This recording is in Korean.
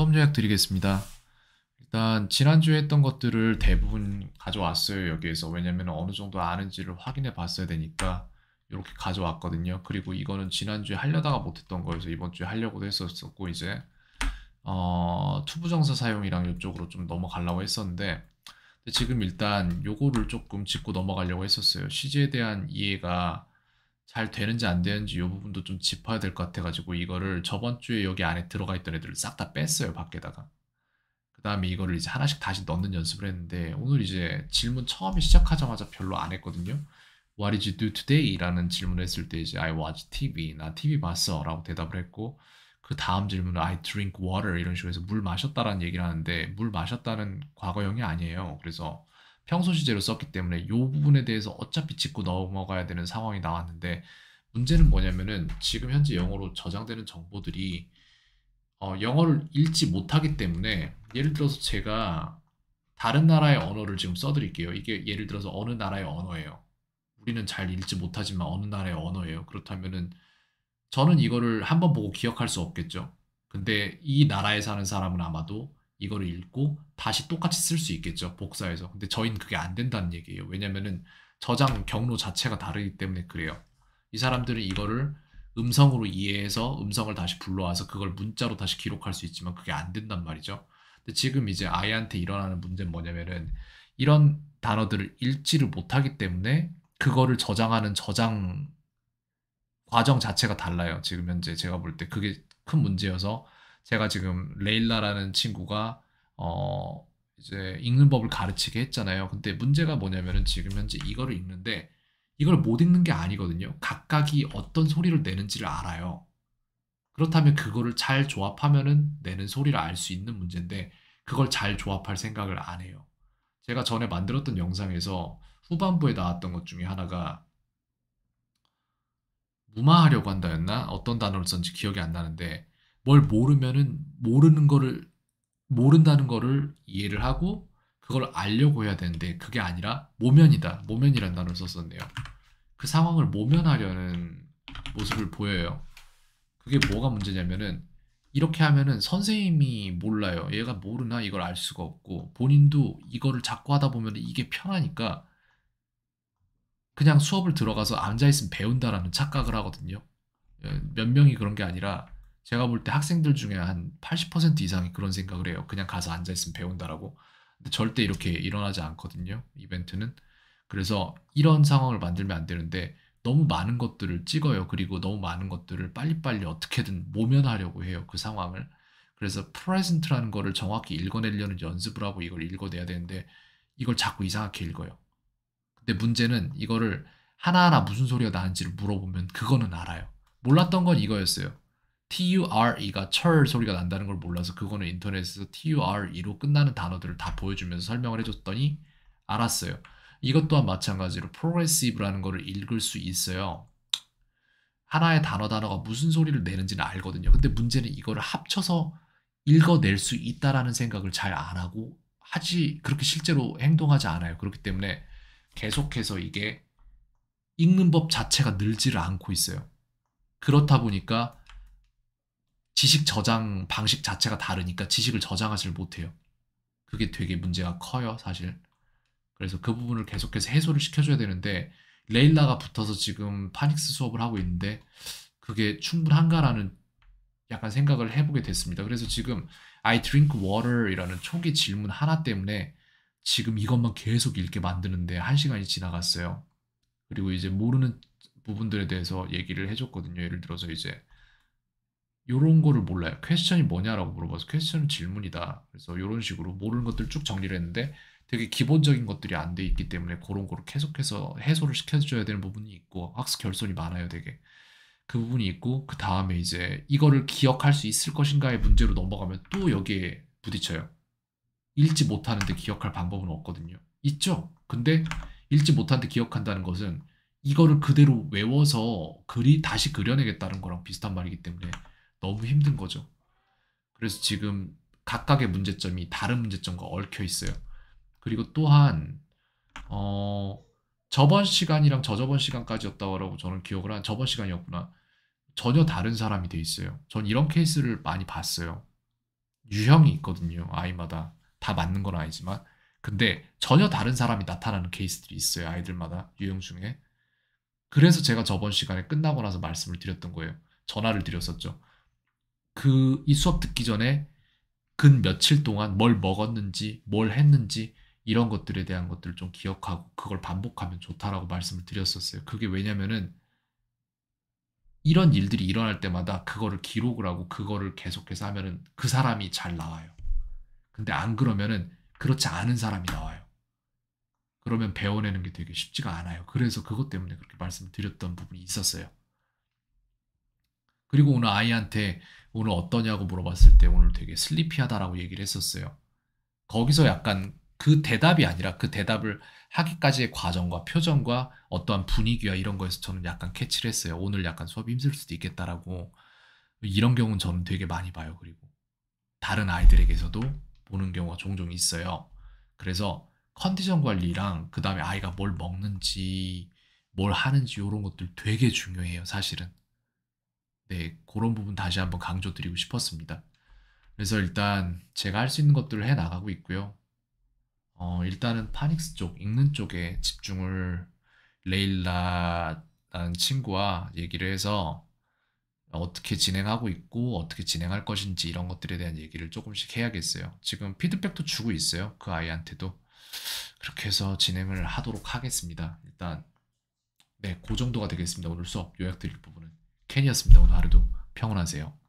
수업 요약 드리겠습니다. 일단 지난주에 했던 것들을 대부분 가져왔어요 여기에서 왜냐면 어느 정도 아는지를 확인해 봤어야 되니까 이렇게 가져왔거든요 그리고 이거는 지난주에 하려다가 못했던 거여서 이번주에 하려고도 했었고 이제 어, 투부정사 사용이랑 이쪽으로 좀 넘어가려고 했었는데 지금 일단 요거를 조금 짚고 넘어가려고 했었어요 시제에 대한 이해가 잘 되는지 안 되는지 이 부분도 좀 짚어야 될 것 같아가지고 이거를 저번 주에 여기 안에 들어가 있던 애들을 싹 다 뺐어요 밖에다가 그 다음에 이거를 이제 하나씩 다시 넣는 연습을 했는데 오늘 이제 질문 처음에 시작하자마자 별로 안 했거든요 What did you do today? 라는 질문을 했을 때 이제 I watch TV 나 TV 봤어 라고 대답을 했고 그 다음 질문은 I drink water 이런 식으로 해서 물 마셨다라는 얘기를 하는데 물 마셨다는 과거형이 아니에요 그래서 평소 시제로 썼기 때문에 이 부분에 대해서 어차피 짚고 넘어가야 되는 상황이 나왔는데 문제는 뭐냐면은 지금 현재 영어로 저장되는 정보들이 어, 영어를 읽지 못하기 때문에 예를 들어서 제가 다른 나라의 언어를 지금 써드릴게요. 이게 예를 들어서 어느 나라의 언어예요. 우리는 잘 읽지 못하지만 어느 나라의 언어예요. 그렇다면은 저는 이거를 한번 보고 기억할 수 없겠죠. 근데 이 나라에 사는 사람은 아마도 이거를 읽고 다시 똑같이 쓸 수 있겠죠. 복사해서. 근데 저희는 그게 안 된다는 얘기예요. 왜냐면은 저장 경로 자체가 다르기 때문에 그래요. 이 사람들은 이거를 음성으로 이해해서 음성을 다시 불러와서 그걸 문자로 다시 기록할 수 있지만 그게 안 된단 말이죠. 근데 지금 이제 아이한테 일어나는 문제는 뭐냐면은 이런 단어들을 읽지를 못하기 때문에 그거를 저장하는 저장 과정 자체가 달라요. 지금 현재 제가 볼 때 그게 큰 문제여서 제가 지금 레일라라는 친구가 어 이제 읽는 법을 가르치게 했잖아요. 근데 문제가 뭐냐면은 지금 현재 이거를 읽는데 이걸 못 읽는 게 아니거든요. 각각이 어떤 소리를 내는지를 알아요. 그렇다면 그거를 잘 조합하면은 내는 소리를 알 수 있는 문제인데 그걸 잘 조합할 생각을 안 해요. 제가 전에 만들었던 영상에서 후반부에 나왔던 것 중에 하나가 무마하려고 한다였나? 어떤 단어를 썼는지 기억이 안 나는데 뭘 모르면은 모르는 거를 모른다는 거를 이해를 하고 그걸 알려고 해야 되는데 그게 아니라 모면이다. 모면이란 단어를 썼었네요. 그 상황을 모면하려는 모습을 보여요. 그게 뭐가 문제냐면은 이렇게 하면은 선생님이 몰라요. 얘가 모르나 이걸 알 수가 없고 본인도 이거를 자꾸 하다 보면 이게 편하니까 그냥 수업을 들어가서 앉아있으면 배운다라는 착각을 하거든요. 예, 몇 명이 그런 게 아니라 제가 볼 때 학생들 중에 한 80% 이상이 그런 생각을 해요. 그냥 가서 앉아있으면 배운다라고. 근데 절대 이렇게 일어나지 않거든요. 이벤트는. 그래서 이런 상황을 만들면 안 되는데 너무 많은 것들을 찍어요. 그리고 너무 많은 것들을 빨리빨리 어떻게든 모면하려고 해요. 그 상황을. 그래서 프레젠트라는 거를 정확히 읽어내려는 연습을 하고 이걸 읽어내야 되는데 이걸 자꾸 이상하게 읽어요. 근데 문제는 이거를 하나하나 무슨 소리가 나는지를 물어보면 그거는 알아요. 몰랐던 건 이거였어요. TURE가 철 소리가 난다는 걸 몰라서 그거는 인터넷에서 TURE로 끝나는 단어들을 다 보여주면서 설명을 해줬더니 알았어요. 이것 또한 마찬가지로 progressive라는 거를 읽을 수 있어요. 하나의 단어 단어가 무슨 소리를 내는지는 알거든요. 근데 문제는 이거를 합쳐서 읽어낼 수 있다라는 생각을 잘 안 하고 하지 그렇게 실제로 행동하지 않아요. 그렇기 때문에 계속해서 이게 읽는 법 자체가 늘지를 않고 있어요. 그렇다 보니까 지식 저장 방식 자체가 다르니까 지식을 저장하지를 못해요. 그게 되게 문제가 커요, 사실. 그래서 그 부분을 계속해서 해소를 시켜줘야 되는데 레일라가 붙어서 지금 파닉스 수업을 하고 있는데 그게 충분한가라는 약간 생각을 해보게 됐습니다. 그래서 지금 I drink water이라는 초기 질문 하나 때문에 지금 이것만 계속 읽게 만드는데 한 시간이 지나갔어요. 그리고 이제 모르는 부분들에 대해서 얘기를 해줬거든요. 예를 들어서 이제 이런 거를 몰라요. 퀘스천이 뭐냐라고 물어봐서 퀘스천은 질문이다. 그래서 이런 식으로 모르는 것들 쭉 정리를 했는데 되게 기본적인 것들이 안 돼 있기 때문에 그런 거를 계속해서 해소를 시켜줘야 되는 부분이 있고 학습 결손이 많아요 되게 그 부분이 있고 그 다음에 이제 이거를 기억할 수 있을 것인가의 문제로 넘어가면 또 여기에 부딪혀요 읽지 못하는데 기억할 방법은 없거든요 있죠 근데 읽지 못하는데 기억한다는 것은 이거를 그대로 외워서 글이 다시 그려내겠다는 거랑 비슷한 말이기 때문에 너무 힘든 거죠. 그래서 지금 각각의 문제점이 다른 문제점과 얽혀 있어요. 그리고 또한 어 저번 시간이랑 저저번 시간까지였다고 저는 기억을 한 저번 시간이었구나. 전혀 다른 사람이 돼 있어요. 전 이런 케이스를 많이 봤어요. 유형이 있거든요. 아이마다 다 맞는 건 아니지만 근데 전혀 다른 사람이 나타나는 케이스들이 있어요. 아이들마다 유형 중에. 그래서 제가 저번 시간에 끝나고 나서 말씀을 드렸던 거예요. 전화를 드렸었죠. 그이 수업 듣기 전에 근 며칠 동안 뭘 먹었는지 뭘 했는지 이런 것들에 대한 것들을 좀 기억하고 그걸 반복하면 좋다라고 말씀을 드렸었어요. 그게 왜냐면은 이런 일들이 일어날 때마다 그거를 기록을 하고 그거를 계속해서 하면은 그 사람이 잘 나와요. 근데 안 그러면은 그렇지 않은 사람이 나와요. 그러면 배워내는 게 되게 쉽지가 않아요. 그래서 그것 때문에 그렇게 말씀드렸던 부분이 있었어요. 그리고 오늘 아이한테 오늘 어떠냐고 물어봤을 때 오늘 되게 슬리피하다라고 얘기를 했었어요. 거기서 약간 그 대답이 아니라 그 대답을 하기까지의 과정과 표정과 어떠한 분위기와 이런 거에서 저는 약간 캐치를 했어요. 오늘 약간 수업이 힘들 수도 있겠다라고. 이런 경우는 저는 되게 많이 봐요. 그리고 다른 아이들에게서도 보는 경우가 종종 있어요. 그래서 컨디션 관리랑 그 다음에 아이가 뭘 먹는지 뭘 하는지 이런 것들 되게 중요해요. 사실은. 네, 그런 부분 다시 한번 강조드리고 싶었습니다. 그래서 일단 제가 할 수 있는 것들을 해 나가고 있고요. 어, 일단은 파닉스 쪽, 읽는 쪽에 집중을 레일라라는 친구와 얘기를 해서 어떻게 진행하고 있고 어떻게 진행할 것인지 이런 것들에 대한 얘기를 조금씩 해야겠어요. 지금 피드백도 주고 있어요. 그 아이한테도. 그렇게 해서 진행을 하도록 하겠습니다. 일단 네, 그 정도가 되겠습니다. 오늘 수업 요약드릴 부분은. 캔이었습니다. 오늘 하루도 평온하세요.